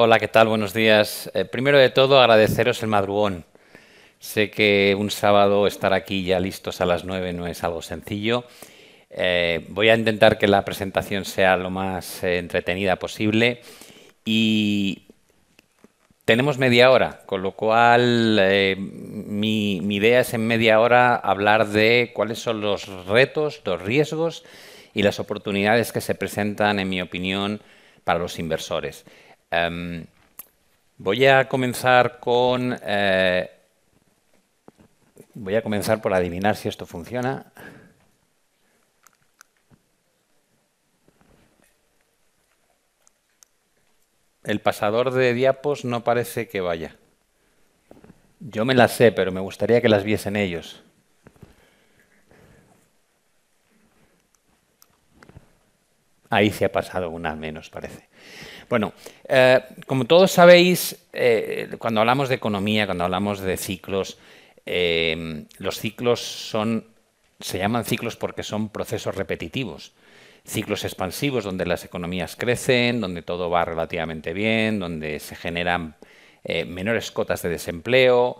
Hola, ¿qué tal? Buenos días. Eh, primero de todo, agradeceros el madrugón. Sé que un sábado estar aquí ya listos a las 9 no es algo sencillo. Eh, voy a intentar que la presentación sea lo más eh, entretenida posible y tenemos media hora, con lo cual mi idea es en media hora hablar de cuáles son los retos, los riesgos y las oportunidades que se presentan, en mi opinión, para los inversores. Em, voy a comenzar con... Eh, voy a comenzar por adivinar si esto funciona. El pasador de diapos no parece que vaya. Yo me las sé, pero me gustaría que las viesen ellos. Ahí se ha pasado una menos, parece. Bueno, eh, como todos sabéis, eh, cuando hablamos de economía, cuando hablamos de ciclos, eh, los ciclos son, se llaman ciclos porque son procesos repetitivos. Ciclos expansivos donde las economías crecen, donde todo va relativamente bien, donde se generan menores cotas de desempleo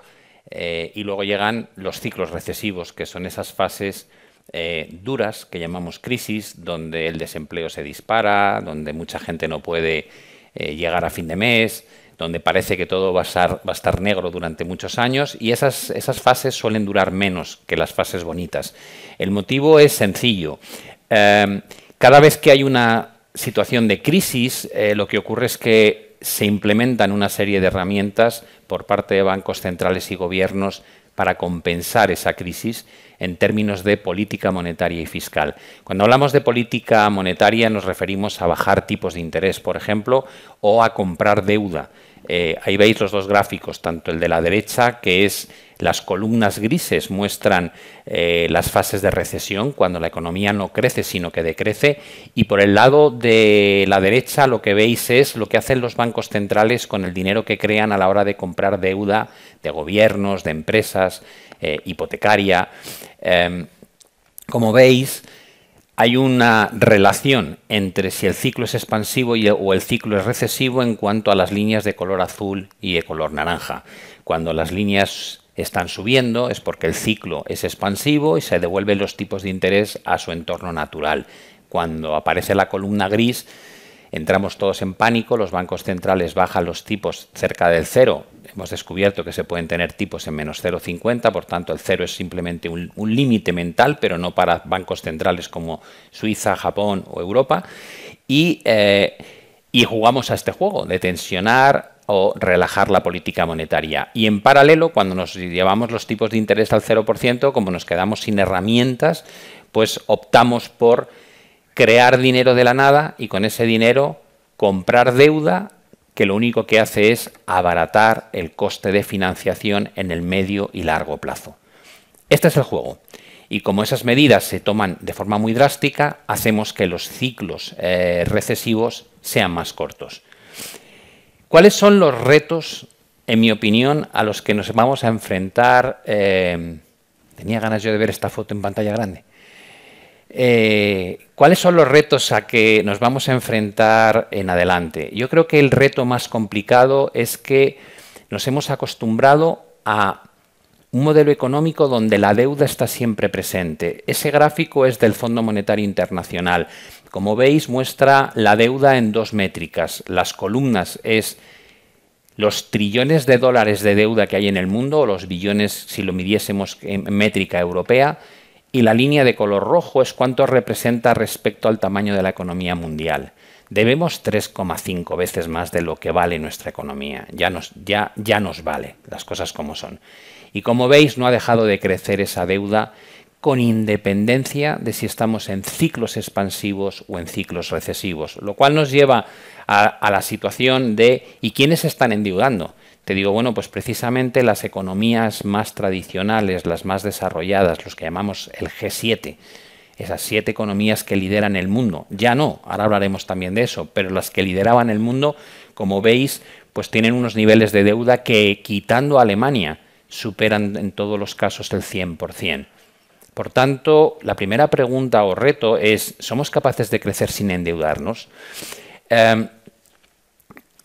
y luego llegan los ciclos recesivos, que son esas fases eh, duras que llamamos crisis, donde el desempleo se dispara, donde mucha gente no puede eh, llegar a fin de mes, donde parece que todo va a estar, va a estar negro durante muchos años y esas, fases suelen durar menos que las fases bonitas. El motivo es sencillo. Em, cada vez que hay una situación de crisis, eh, lo que ocurre es que se implementan una serie de herramientas por parte de bancos centrales y gobiernos para compensar esa crisis en términos de política monetaria y fiscal. Cuando hablamos de política monetaria nos referimos a bajar tipos de interés, por ejemplo, o a comprar deuda. Eh, ahí veis los dos gráficos, tanto el de la derecha, que es las columnas grises muestran eh, las fases de recesión, cuando la economía no crece, sino que decrece, y por el lado de la derecha lo que veis es lo que hacen los bancos centrales con el dinero que crean a la hora de comprar deuda de gobiernos, de empresas, eh, hipotecaria. Em, como veis, hay una relación entre si el ciclo es expansivo y, o el ciclo es recesivo en cuanto a las líneas de color azul y de color naranja. Cuando las líneas están subiendo es porque el ciclo es expansivo y se devuelven los tipos de interés a su entorno natural. Cuando aparece la columna gris Entramos todos en pánico, los bancos centrales bajan los tipos cerca del cero. Hemos descubierto que se pueden tener tipos en menos 0,50, por tanto el cero es simplemente un, límite mental, pero no para bancos centrales como Suiza, Japón o Europa. Y, eh, y jugamos a este juego de tensionar, o relajar la política monetaria. Y en paralelo, cuando nos llevamos los tipos de interés al 0%, como nos quedamos sin herramientas, pues optamos por crear dinero de la nada y con ese dinero comprar deuda que lo único que hace es abaratar el coste de financiación en el medio y largo plazo. Este es el juego. Y como esas medidas se toman de forma muy drástica, hacemos que los ciclos eh, recesivos sean más cortos. ¿Cuáles son los retos, en mi opinión, a los que nos vamos a enfrentar? Eh, tenía ganas yo de ver esta foto en pantalla grande. Eh, ¿Cuáles son los retos a que nos vamos a enfrentar en adelante? Yo creo que el reto más complicado es que nos hemos acostumbrado a un modelo económico donde la deuda está siempre presente. Ese gráfico es del Fondo Monetario Internacional. Como veis, muestra la deuda en dos métricas. Las columnas es los trillones de dólares de deuda que hay en el mundo, o los billones si lo midiésemos en métrica europea, y la línea de color rojo es cuánto representa respecto al tamaño de la economía mundial. Debemos 3,5 veces más de lo que vale nuestra economía. Ya nos, ya, ya nos vale, las cosas como son. Y como veis, no ha dejado de crecer esa deuda con independencia de si estamos en ciclos expansivos o en ciclos recesivos, lo cual nos lleva a, a la situación de ¿y quiénes están endeudando? te digo, bueno, pues precisamente las economías más tradicionales, las más desarrolladas, los que llamamos el G7, esas siete economías que lideran el mundo. Ya no, ahora hablaremos también de eso, pero las que lideraban el mundo, como veis, pues tienen unos niveles de deuda que, quitando a Alemania, superan en todos los casos el 100%. Por tanto, la primera pregunta o reto es, ¿somos capaces de crecer sin endeudarnos? Em,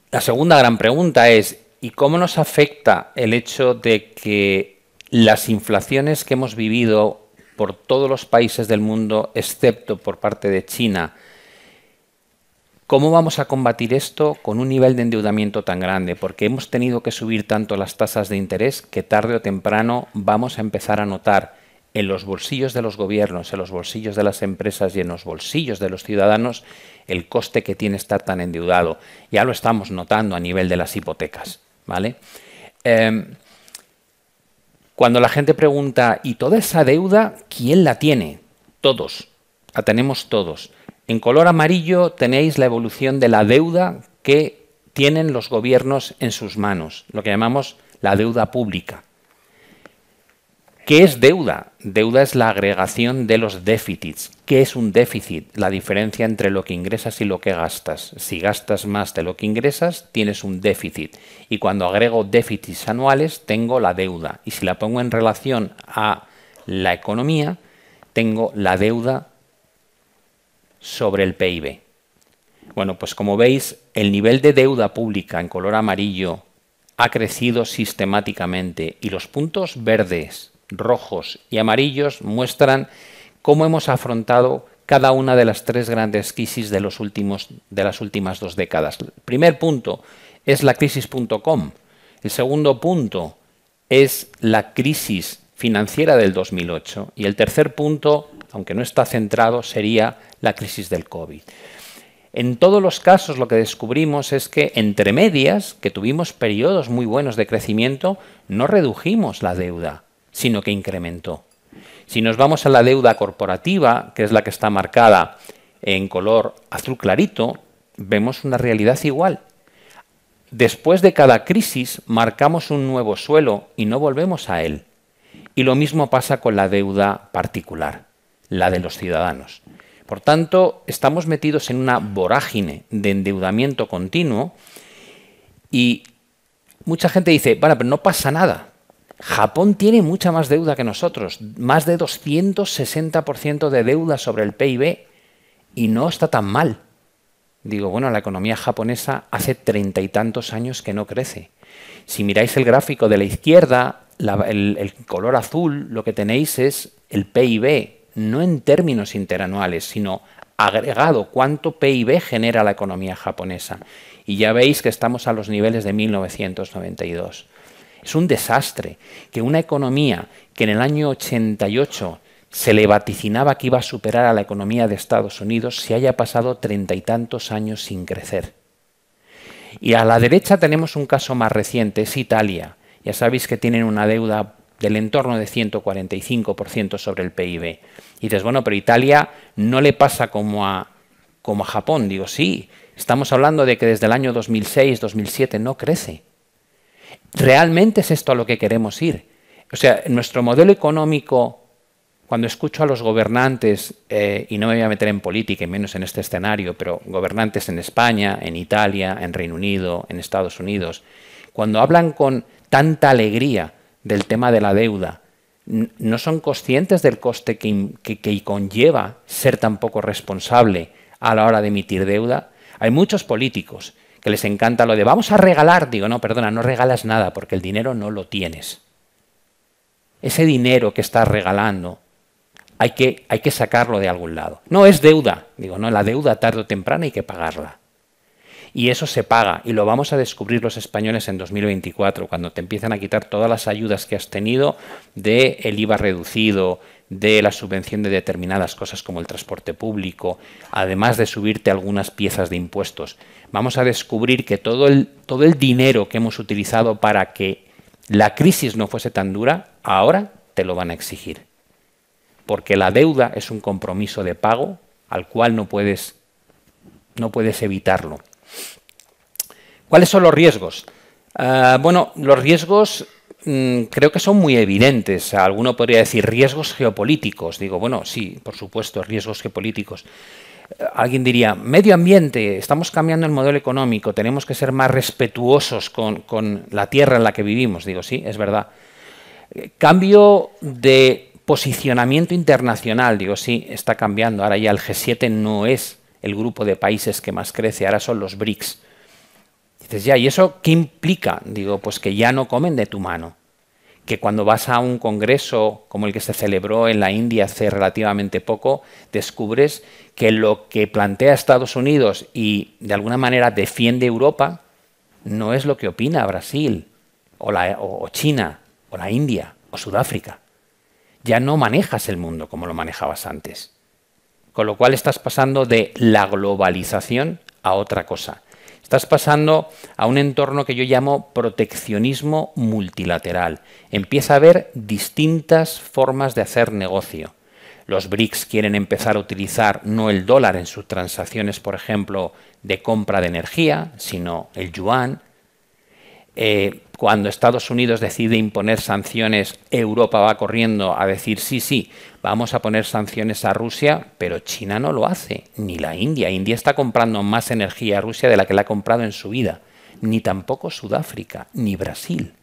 la segunda gran pregunta es, ¿Y cómo nos afecta el hecho de que las inflaciones que hemos vivido por todos los países del mundo, excepto por parte de China, ¿Cómo vamos a combatir esto con un nivel de endeudamiento tan grande? Porque hemos tenido que subir tanto las tasas de interés que tarde o temprano vamos a empezar a notar en los bolsillos de los gobiernos, en los bolsillos de las empresas y en los bolsillos de los ciudadanos el coste que tiene estar tan endeudado. Ya lo estamos notando a nivel de las hipotecas. ¿vale? Em, cuando la gente pregunta, ¿y toda esa deuda quién la tiene? Todos, la tenemos todos. En color amarillo tenéis la evolución de la deuda que tienen los gobiernos en sus manos, lo que llamamos la deuda pública. ¿Qué es deuda? Deuda es la agregación de los déficits. ¿Qué es un déficit? La diferencia entre lo que ingresas y lo que gastas. Si gastas más de lo que ingresas, tienes un déficit. Y cuando agrego déficits anuales, tengo la deuda. Y si la pongo en relación a la economía, tengo la deuda sobre el PIB. Bueno, pues como veis, el nivel de deuda pública en color amarillo ha crecido sistemáticamente y los puntos verdes rojos y amarillos muestran cómo hemos afrontado cada una de las tres grandes crisis de, las últimas dos décadas. El primer punto es la crisis.com. El segundo punto es la crisis financiera del 2008. Y el tercer punto, aunque no está centrado, sería la crisis del COVID. En todos los casos lo que descubrimos es que entre medias, que tuvimos periodos muy buenos de crecimiento, no redujimos la deuda sino que incrementó. Si nos vamos a la deuda corporativa, que es la que está marcada en color azul clarito, vemos una realidad igual. Después de cada crisis marcamos un nuevo suelo y no volvemos a él. Y lo mismo pasa con la deuda particular, la de los ciudadanos. Por tanto, estamos metidos en una vorágine de endeudamiento continuo y mucha gente dice, bueno, pero no pasa nada. Japón tiene mucha más deuda que nosotros, más de 260% de deuda sobre el PIB y no está tan mal. Digo, bueno, la economía japonesa hace treinta y tantos años que no crece. Si miráis el gráfico de la izquierda, el, el color azul, lo que tenéis es el PIB, no en términos interanuales, sino agregado, cuánto PIB genera la economía japonesa. Y ya veis que estamos a los niveles de 1992. Es un desastre que una economía que en el año 88 se le vaticinaba que iba a superar a la economía de Estados Unidos se haya pasado treinta y tantos años sin crecer. Y a la derecha tenemos un caso más reciente, es Italia. Ya sabéis que tienen una deuda del entorno de 145% sobre el PIB. Y dices, bueno, pero Italia no le pasa como a, como a Japón. Digo, sí, estamos hablando de que desde el año 2006-2007 no crece. ¿Realmente es esto a lo que queremos ir? O sea, nuestro modelo económico, cuando escucho a los gobernantes, eh, y no me voy a meter en política, y menos en este escenario, pero gobernantes en España, en Italia, en Reino Unido, en Estados Unidos, cuando hablan con tanta alegría del tema de la deuda, no son conscientes del coste que, que conlleva ser tan poco responsable a la hora de emitir deuda. Hay muchos políticos que les encanta lo de vamos a regalar. Digo, no, perdona, no regalas nada porque el dinero no lo tienes. Ese dinero que estás regalando hay que, hay que sacarlo de algún lado. No es deuda. Digo, no, la deuda tarde o temprano hay que pagarla. Y eso se paga y lo vamos a descubrir los españoles en 2024, cuando te empiezan a quitar todas las ayudas que has tenido del el IVA reducido, de la subvención de determinadas cosas como el transporte público, además de subirte algunas piezas de impuestos, vamos a descubrir que todo el, todo el dinero que hemos utilizado para que la crisis no fuese tan dura, ahora te lo van a exigir. Porque la deuda es un compromiso de pago al cual no puedes, no puedes evitarlo. ¿Cuáles son los riesgos? Ah, bueno, los riesgos Mm, creo que son muy evidentes. Alguno podría decir riesgos geopolíticos. Digo, bueno, sí, por supuesto, riesgos geopolíticos. Eh, alguien diría, medio ambiente, estamos cambiando el modelo económico, tenemos que ser más respetuosos con, la tierra en la que vivimos. Digo, sí, es verdad. Eh, cambio de posicionamiento internacional, digo, sí, está cambiando. Ahora ya el G7 no es el grupo de países que más crece, ahora son los BRICS ya, ¿y eso qué implica? Digo, pues que ya no comen de tu mano. Que cuando vas a un congreso como el que se celebró en la India hace relativamente poco, descubres que lo que plantea Estados Unidos y de alguna manera defiende Europa no es lo que opina Brasil o China o la India o Sudáfrica. Ya no manejas el mundo como lo manejabas antes. Con lo cual estás pasando de la globalización a otra cosa. Estás pasando a un entorno que yo llamo proteccionismo multilateral. Empieza a haber distintas formas de hacer negocio. Los BRICS quieren empezar a utilizar no el dólar en sus transacciones, por ejemplo, de compra de energía, sino el yuan. Eh, cuando Estados Unidos decide imponer sanciones, Europa va corriendo a decir, sí, sí, vamos a poner sanciones a Rusia, pero China no lo hace, ni la India. India está comprando más energía a Rusia de la que la ha comprado en su vida, ni tampoco Sudáfrica, ni Brasil.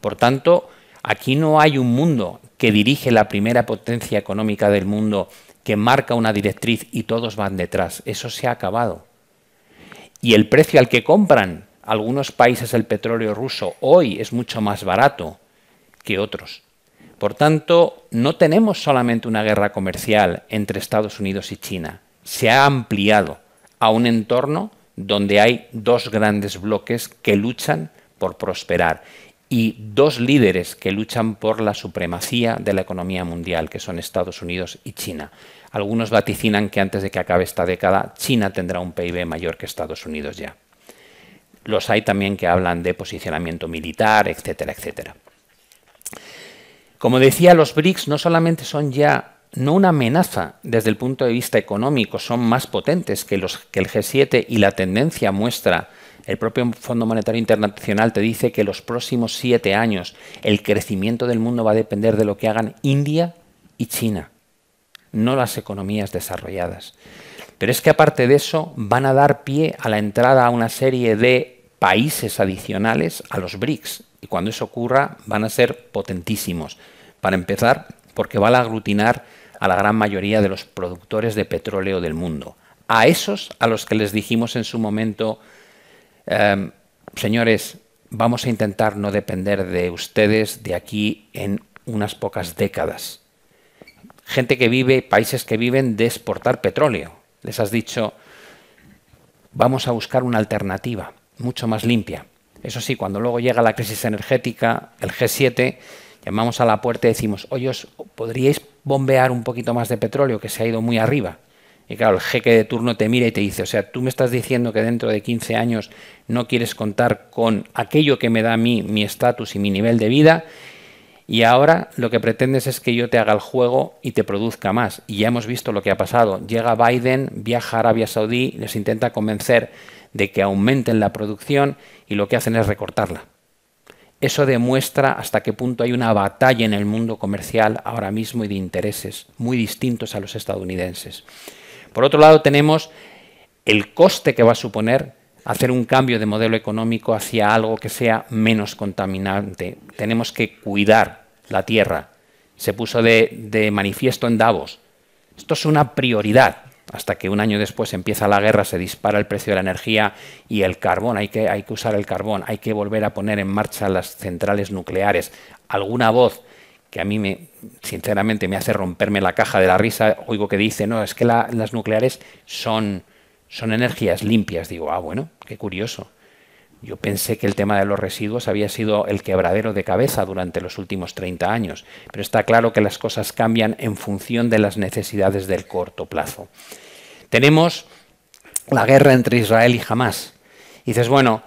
Por tanto, aquí no hay un mundo que dirige la primera potencia económica del mundo, que marca una directriz y todos van detrás. Eso se ha acabado. Y el precio al que compran algunos países el petróleo ruso hoy es mucho más barato que otros. Por tanto, no tenemos solamente una guerra comercial entre Estados Unidos y China, se ha ampliado a un entorno donde hay dos grandes bloques que luchan por prosperar y dos líderes que luchan por la supremacía de la economía mundial, que son Estados Unidos y China. Algunos vaticinan que antes de que acabe esta década, China tendrá un PIB mayor que Estados Unidos ya. Los hay también que hablan de posicionamiento militar, etcétera, etcétera. Como decía, los BRICS no solamente son ya no una amenaza desde el punto de vista económico, son más potentes que, los, que el G7 y la tendencia muestra, el propio Fondo Monetario Internacional te dice que los próximos siete años el crecimiento del mundo va a depender de lo que hagan India y China, no las economías desarrolladas. Pero es que aparte de eso van a dar pie a la entrada a una serie de países adicionales a los BRICS. Y cuando eso ocurra van a ser potentísimos. Para empezar, porque van a aglutinar a la gran mayoría de los productores de petróleo del mundo. A esos a los que les dijimos en su momento, em, señores, vamos a intentar no depender de ustedes de aquí en unas pocas décadas. Gente que vive, países que viven de exportar petróleo. Les has dicho, vamos a buscar una alternativa mucho más limpia. Eso sí, cuando luego llega la crisis energética, el G7, llamamos a la puerta y decimos, oye, ¿os podríais bombear un poquito más de petróleo que se ha ido muy arriba? Y claro, el jeque de turno te mira y te dice, o sea, tú me estás diciendo que dentro de 15 años no quieres contar con aquello que me da a mí mi estatus y mi nivel de vida, y ahora lo que pretendes es que yo te haga el juego y te produzca más. Y ya hemos visto lo que ha pasado. Llega Biden, viaja a Arabia Saudí, les intenta convencer de que aumenten la producción y lo que hacen es recortarla. Eso demuestra hasta qué punto hay una batalla en el mundo comercial ahora mismo y de intereses muy distintos a los estadounidenses. Por otro lado, tenemos el coste que va a suponer hacer un cambio de modelo económico hacia algo que sea menos contaminante. Tenemos que cuidar la tierra. Se puso de, de manifiesto en Davos. Esto es una prioridad hasta que un año después empieza la guerra, se dispara el precio de la energía y el carbón, hay que, hay que usar el carbón, hay que volver a poner en marcha las centrales nucleares. Alguna voz que a mí me, sinceramente me hace romperme la caja de la risa, oigo que dice, no, es que las nucleares son, son energías limpias. Digo, ah, bueno, qué curioso. Yo pensé que el tema de los residuos había sido el quebradero de cabeza durante los últimos 30 años, pero está claro que las cosas cambian en función de las necesidades del corto plazo. Tenemos la guerra entre Israel y Hamas. Y dices, bueno,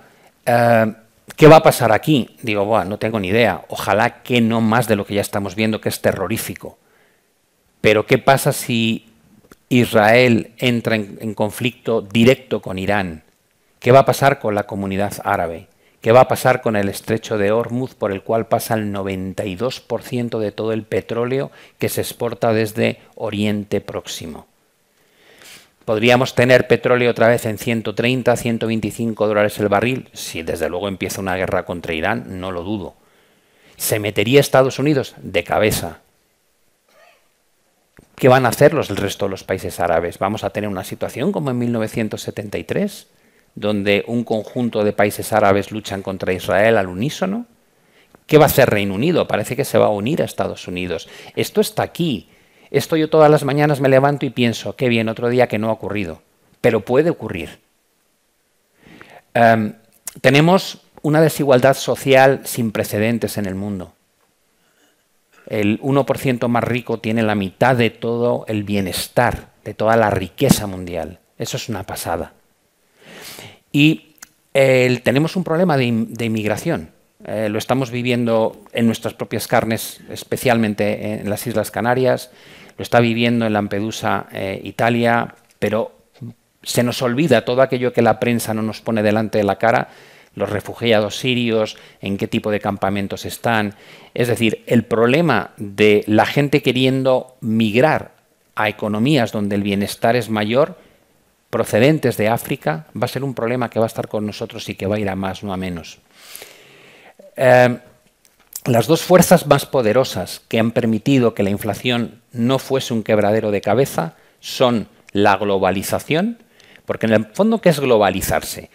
eh, ¿qué va a pasar aquí? Digo, no tengo ni idea. Ojalá que no más de lo que ya estamos viendo, que es terrorífico. Pero ¿qué pasa si Israel entra en conflicto directo con Irán? ¿Qué va a pasar con la comunidad árabe? ¿Qué va a pasar con el estrecho de Hormuz por el cual pasa el 92% de todo el petróleo que se exporta desde Oriente Próximo? ¿Podríamos tener petróleo otra vez en 130, 125 dólares el barril? Si desde luego empieza una guerra contra Irán, no lo dudo. ¿Se metería Estados Unidos? De cabeza. ¿Qué van a hacer los restos resto de los países árabes? ¿Vamos a tener una situación como en 1973? donde un conjunto de países árabes luchan contra Israel al unísono? ¿Qué va a hacer Reino Unido? Parece que se va a unir a Estados Unidos. Esto está aquí. Esto yo todas las mañanas me levanto y pienso, qué bien, otro día que no ha ocurrido. Pero puede ocurrir. Em, tenemos una desigualdad social sin precedentes en el mundo. El 1% más rico tiene la mitad de todo el bienestar, de toda la riqueza mundial. Eso es una pasada. Y eh, tenemos un problema de, inmigración. Eh, lo estamos viviendo en nuestras propias carnes, especialmente en las Islas Canarias, lo está viviendo en Lampedusa, eh, Italia, pero se nos olvida todo aquello que la prensa no nos pone delante de la cara, los refugiados sirios, en qué tipo de campamentos están. Es decir, el problema de la gente queriendo migrar a economías donde el bienestar es mayor procedentes de África va a ser un problema que va a estar con nosotros y que va a ir a más, no a menos. Eh, las dos fuerzas más poderosas que han permitido que la inflación no fuese un quebradero de cabeza son la globalización, porque en el fondo, ¿qué es globalizarse?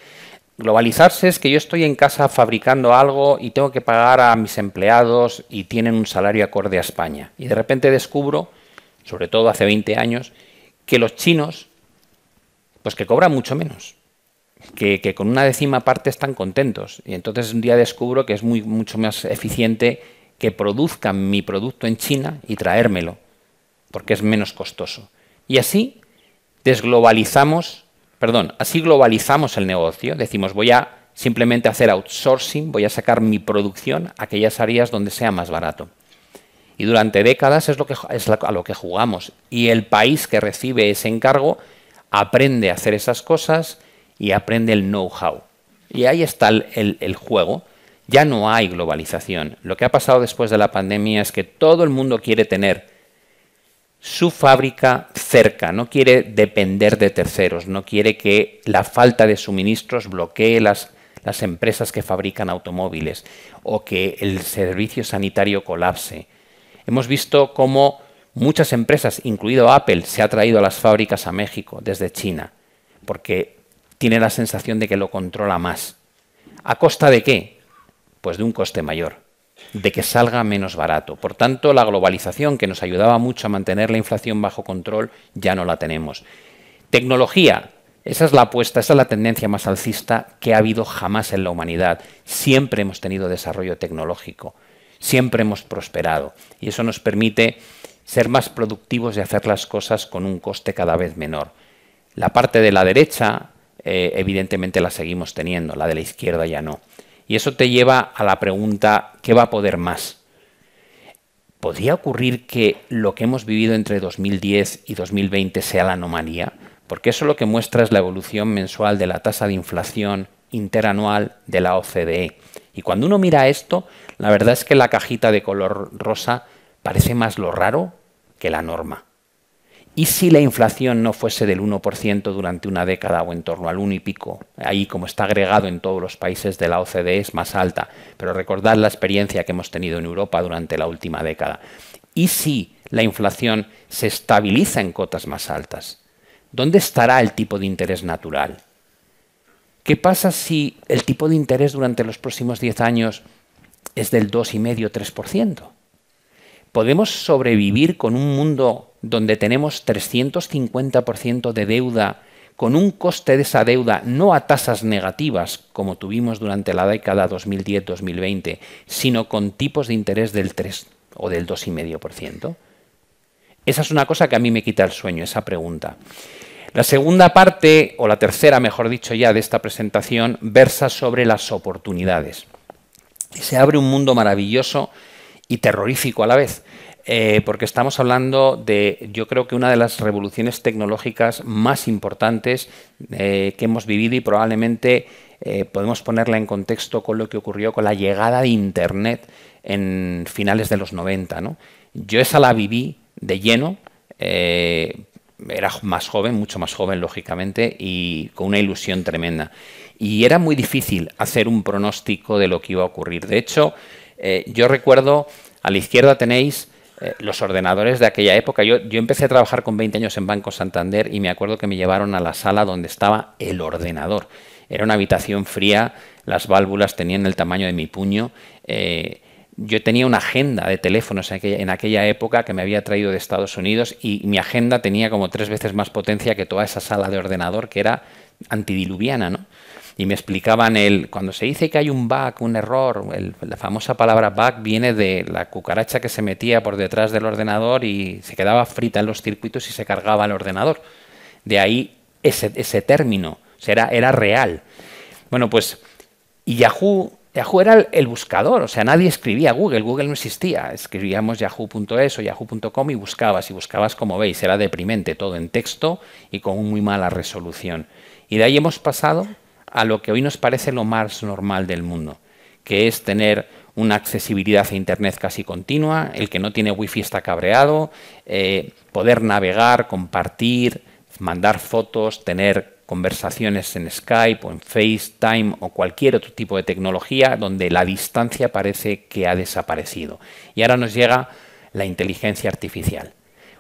Globalizarse es que yo estoy en casa fabricando algo y tengo que pagar a mis empleados y tienen un salario acorde a España. Y de repente descubro, sobre todo hace 20 años, que los chinos pues que cobra mucho menos. Que, con una décima parte están contentos. Y entonces un día descubro que es muy, mucho más eficiente que produzcan mi producto en China y traérmelo, porque es menos costoso. Y así desglobalizamos, perdón, así globalizamos el negocio. Decimos, voy a simplemente hacer outsourcing, voy a sacar mi producción a aquellas áreas donde sea más barato. Y durante décadas es, lo que, es a lo que jugamos. Y el país que recibe ese encargo aprende a hacer esas cosas y aprende el know-how. Y ahí está el, juego. Ya no hay globalización. Lo que ha pasado después de la pandemia es que todo el mundo quiere tener su fábrica cerca, no quiere depender de terceros, no quiere que la falta de suministros bloquee las, las empresas que fabrican automóviles o que el servicio sanitario colapse. Hemos visto cómo Muchas empresas, incluido Apple, se ha traído a las fábricas a México desde China, porque tiene la sensación de que lo controla más. ¿A costa de qué? Pues de un coste mayor, de que salga menos barato. Por tanto, la globalización que nos ayudaba mucho a mantener la inflación bajo control ya no la tenemos. Tecnología, esa es la apuesta, esa es la tendencia más alcista que ha habido jamás en la humanidad. Siempre hemos tenido desarrollo tecnológico, siempre hemos prosperado y eso nos permite ser más productivos y hacer las cosas con un coste cada vez menor. La parte de la derecha, eh, evidentemente, la seguimos teniendo, la de la izquierda ya no. Y eso te lleva a la pregunta, ¿qué va a poder más? ¿Podría ocurrir que lo que hemos vivido entre 2010 y 2020 sea la anomalía? Porque eso lo que muestra es la evolución mensual de la tasa de inflación interanual de la OCDE. Y cuando uno mira esto, la verdad es que la cajita de color rosa parece más lo raro que la norma. ¿Y si la inflación no fuese del 1% durante una década o en torno al 1 y pico? Ahí, como está agregado en todos los países de la OCDE, es más alta. Pero recordad la experiencia que hemos tenido en Europa durante la última década. ¿Y si la inflación se estabiliza en cotas más altas? ¿Dónde estará el tipo de interés natural? ¿Qué pasa si el tipo de interés durante los próximos 10 años es del 2,5-3%? ¿Podemos sobrevivir con un mundo donde tenemos 350% de deuda, con un coste de esa deuda no a tasas negativas, como tuvimos durante la década 2010-2020, sino con tipos de interés del 3 o del 2,5%? Esa es una cosa que a mí me quita el sueño, esa pregunta. La segunda parte, o la tercera, mejor dicho ya, de esta presentación, versa sobre las oportunidades. Se abre un mundo maravilloso y terrorífico a la vez. Eh, porque estamos hablando de, yo creo que una de las revoluciones tecnológicas más importantes eh, que hemos vivido y probablemente eh, podemos ponerla en contexto con lo que ocurrió con la llegada de Internet en finales de los 90. ¿no? Yo esa la viví de lleno, era más joven, mucho más joven lógicamente, y con una ilusión tremenda. Y era muy difícil hacer un pronóstico de lo que iba a ocurrir. De hecho, eh, yo recuerdo, a la izquierda tenéis eh, los ordenadores de aquella época. Yo, empecé a trabajar con 20 años en Banco Santander y me acuerdo que me llevaron a la sala donde estaba el ordenador. Era una habitación fría, las válvulas tenían el tamaño de mi puño. Eh, yo tenía una agenda de teléfonos en aquella, en aquella, época que me había traído de Estados Unidos y mi agenda tenía como tres veces más potencia que toda esa sala de ordenador que era antidiluviana, ¿no? y me explicaban el, cuando se dice que hay un bug, un error, la famosa palabra bug viene de la cucaracha que se metía por detrás del ordenador y se quedaba frita en los circuitos y se cargaba el ordenador. De ahí ese, ese término, era, real. Bueno, pues Yahoo, Yahoo era el, el, buscador, o sea, nadie escribía Google, Google no existía, escribíamos yahoo.es o yahoo.com y buscabas, y buscabas como veis, era deprimente, todo en texto y con muy mala resolución. Y de ahí hemos pasado a lo que hoy nos parece lo más normal del mundo, que es tener una accesibilidad a Internet casi continua, el que no tiene wifi está cabreado, eh, poder navegar, compartir, mandar fotos, tener conversaciones en Skype o en FaceTime o cualquier otro tipo de tecnología donde la distancia parece que ha desaparecido. Y ahora nos llega la inteligencia artificial.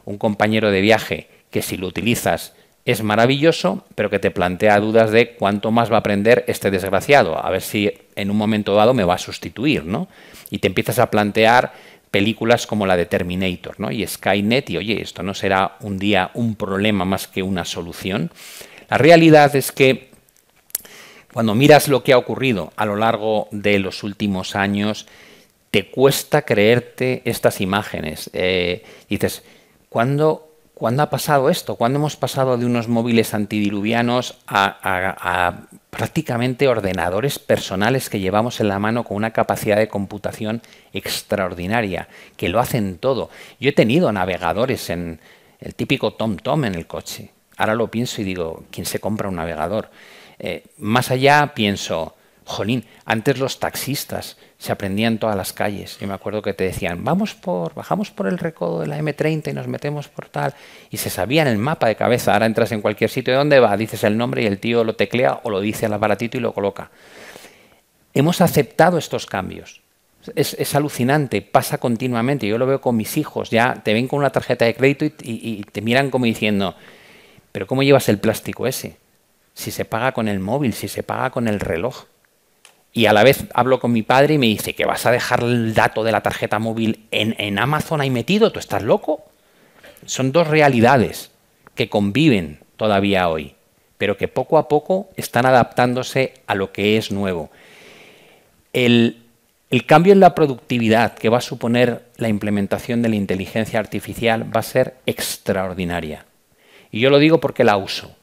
Un compañero de viaje que si lo utilizas es maravilloso, pero que te plantea dudas de cuánto más va a aprender este desgraciado, a ver si en un momento dado me va a sustituir, ¿no? Y te empiezas a plantear películas como la de Terminator, ¿no? Y Skynet, y oye, esto no será un día un problema más que una solución. La realidad es que cuando miras lo que ha ocurrido a lo largo de los últimos años, te cuesta creerte estas imágenes. Eh, dices, ¿cuándo ¿Cuándo ha pasado esto? ¿Cuándo hemos pasado de unos móviles antidiluvianos a, prácticamente ordenadores personales que llevamos en la mano con una capacidad de computación extraordinaria, que lo hacen todo? Yo he tenido navegadores en el típico TomTom -tom en el coche. Ahora lo pienso y digo, ¿quién se compra un navegador? Eh, más allá pienso, Jolín, antes los taxistas se aprendían todas las calles. Yo me acuerdo que te decían, vamos por, bajamos por el recodo de la M30 y nos metemos por tal. Y se sabía en el mapa de cabeza. Ahora entras en cualquier sitio de dónde va, dices el nombre y el tío lo teclea o lo dice al aparatito y lo coloca. Hemos aceptado estos cambios. Es, alucinante, pasa continuamente. Yo lo veo con mis hijos, ya te ven con una tarjeta de crédito y te miran como diciendo, pero ¿cómo llevas el plástico ese? Si se paga con el móvil, si se paga con el reloj y a la vez hablo con mi padre y me dice que vas a dejar el dato de la tarjeta móvil en, Amazon ahí metido, ¿tú estás loco? Son dos realidades que conviven todavía hoy, pero que poco a poco están adaptándose a lo que es nuevo. El, el cambio en la productividad que va a suponer la implementación de la inteligencia artificial va a ser extraordinaria. Y yo lo digo porque la uso.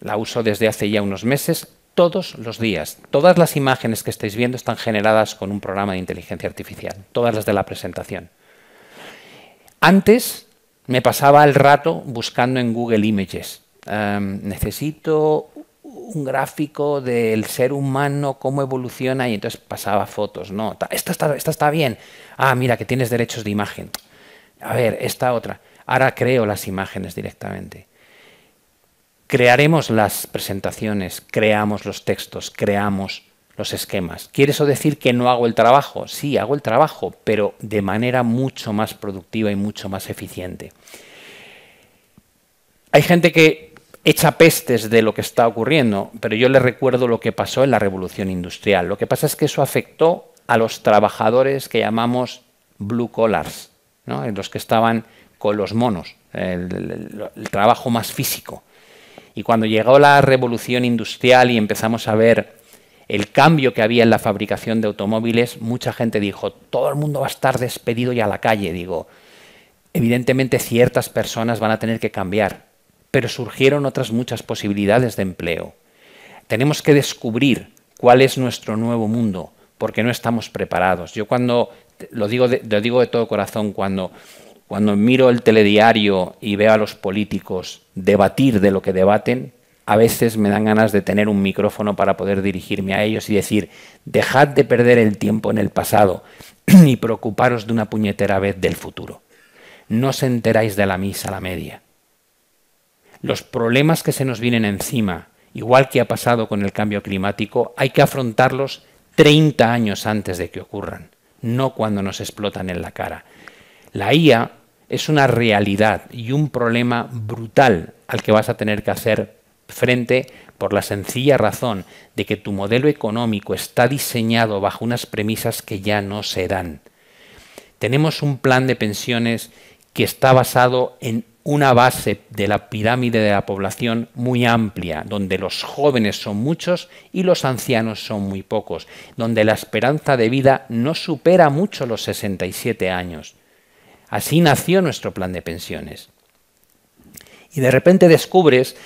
La uso desde hace ya unos meses todos los días. Todas las imágenes que estáis viendo están generadas con un programa de inteligencia artificial, todas las de la presentación. Antes me pasaba el rato buscando en Google Images. Em, necesito un gráfico del ser humano, cómo evoluciona, y entonces pasaba fotos. No, está, esta está bien. Ah, mira, que tienes derechos de imagen. A ver, esta otra. Ahora creo las imágenes directamente crearemos las presentaciones, creamos los textos, creamos los esquemas. ¿Quiere eso decir que no hago el trabajo? Sí, hago el trabajo, pero de manera mucho más productiva y mucho más eficiente. Hay gente que echa pestes de lo que está ocurriendo, pero yo le recuerdo lo que pasó en la revolución industrial. Lo que pasa es que eso afectó a los trabajadores que llamamos blue collars, los que estaban con los monos, el trabajo más físico. Y cuando llegó la revolución industrial y empezamos a ver el cambio que había en la fabricación de automóviles, mucha gente dijo, todo el mundo va a estar despedido y a la calle. Digo, evidentemente ciertas personas van a tener que cambiar, pero surgieron otras muchas posibilidades de empleo. Tenemos que descubrir cuál es nuestro nuevo mundo, porque no estamos preparados. Yo cuando, lo digo de, lo digo de todo corazón, cuando, cuando miro el telediario y veo a los políticos debatir de lo que debaten, a veces me dan ganas de tener un micrófono para poder dirigirme a ellos y decir, dejad de perder el tiempo en el pasado y preocuparos de una puñetera vez del futuro. No os enteráis de la misa a la media. Los problemas que se nos vienen encima, igual que ha pasado con el cambio climático, hay que afrontarlos 30 años antes de que ocurran, no cuando nos explotan en la cara. La IA es una realidad y un problema brutal al que vas a tener que hacer frente por la sencilla razón de que tu modelo económico está diseñado bajo unas premisas que ya no se dan. Tenemos un plan de pensiones que está basado en una base de la pirámide de la población muy amplia, donde los jóvenes son muchos y los ancianos son muy pocos, donde la esperanza de vida no supera mucho los 67 años. Así nació nuestro plan de pensiones. Y de repente descubres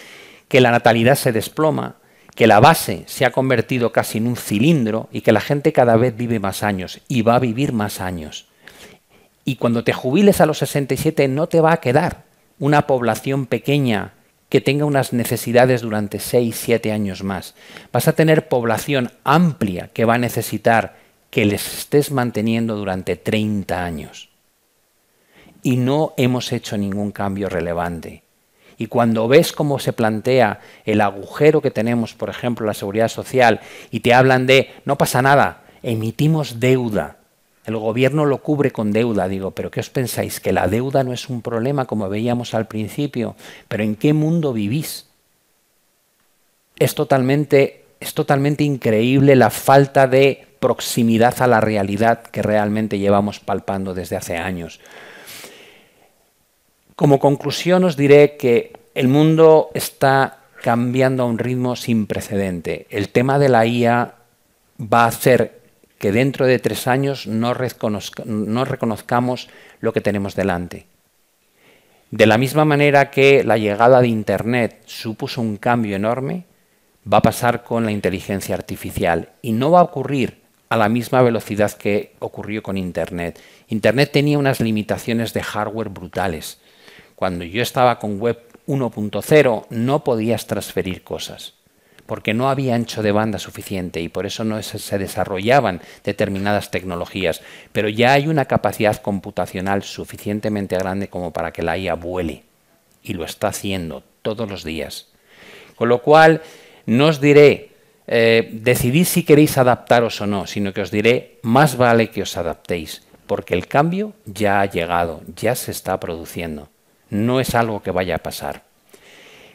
que la natalidad se desploma, que la base se ha convertido casi en un cilindro y que la gente cada vez vive más años y va a vivir más años. Y cuando te jubiles a los 67 no te va a quedar una población pequeña que tenga unas necesidades durante 6, 7 años más. Vas a tener población amplia que va a necesitar que les estés manteniendo durante 30 años y no hemos hecho ningún cambio relevante. Y cuando ves cómo se plantea el agujero que tenemos, por ejemplo, la seguridad social, y te hablan de, no pasa nada, emitimos deuda, el gobierno lo cubre con deuda, digo, pero ¿qué os pensáis? Que la deuda no es un problema como veíamos al principio, pero ¿en qué mundo vivís? Es totalmente, es totalmente increíble la falta de proximidad a la realidad que realmente llevamos palpando desde hace años. Como conclusión os diré que el mundo está cambiando a un ritmo sin precedente. El tema de la IA va a hacer que dentro de tres años no, reconozcamos lo que tenemos delante. De la misma manera que la llegada de Internet supuso un cambio enorme, va a pasar con la inteligencia artificial y no va a ocurrir a la misma velocidad que ocurrió con Internet. Internet tenía unas limitaciones de hardware brutales. Cuando yo estaba con web 1.0 no podías transferir cosas porque no había ancho de banda suficiente y por eso no se desarrollaban determinadas tecnologías, pero ya hay una capacidad computacional suficientemente grande como para que la IA vuele y lo está haciendo todos los días. Con lo cual, no os diré, eh, decidir si queréis adaptaros o no, sino que os diré, más vale que os adaptéis, porque el cambio ya ha llegado, ya se está produciendo no es algo que vaya a pasar.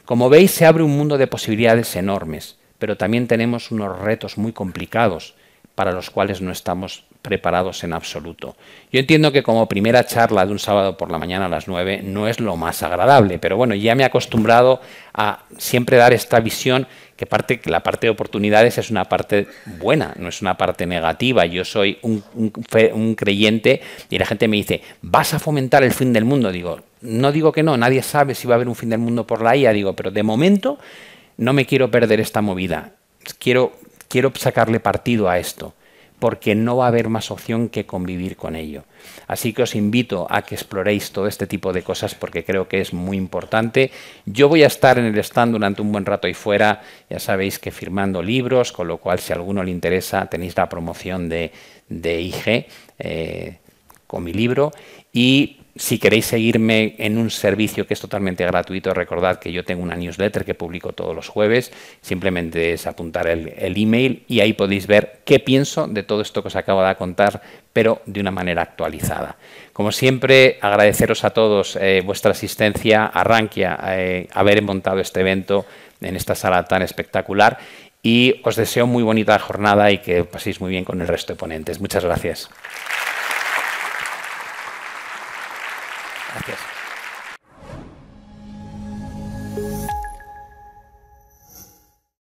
Como veis, se abre un mundo de posibilidades enormes, pero también tenemos unos retos muy complicados para los cuales no estamos preparados en absoluto. Yo entiendo que como primera charla de un sábado por la mañana a las 9 no es lo más agradable, pero bueno, ya me he acostumbrado a siempre dar esta visión que parte, la parte de oportunidades es una parte buena, no es una parte negativa. Yo soy un, creyente y la gente me dice, ¿vas a fomentar el fin del mundo? Digo, no digo que no, nadie sabe si va a haber un fin del mundo por la IA, digo, pero de momento no me quiero perder esta movida. Quiero, quiero sacarle partido a esto porque no va a haber más opción que convivir con ello. Así que os invito a que exploréis todo este tipo de cosas porque creo que es muy importante. Yo voy a estar en el stand durante un buen rato ahí fuera, ya sabéis que firmando libros, con lo cual si a alguno le interesa tenéis la promoción de, de IG eh, con mi libro y si queréis seguirme en un servicio que es totalmente gratuito, recordad que yo tengo una newsletter que publico todos los jueves. Simplemente es apuntar el, email y ahí podéis ver qué pienso de todo esto que os acabo de contar, pero de una manera actualizada. Como siempre, agradeceros a todos eh, vuestra asistencia, a Rankia, eh, haber montado este evento en esta sala tan espectacular y os deseo muy bonita jornada y que paséis muy bien con el resto de ponentes. Muchas gracias. Gracias.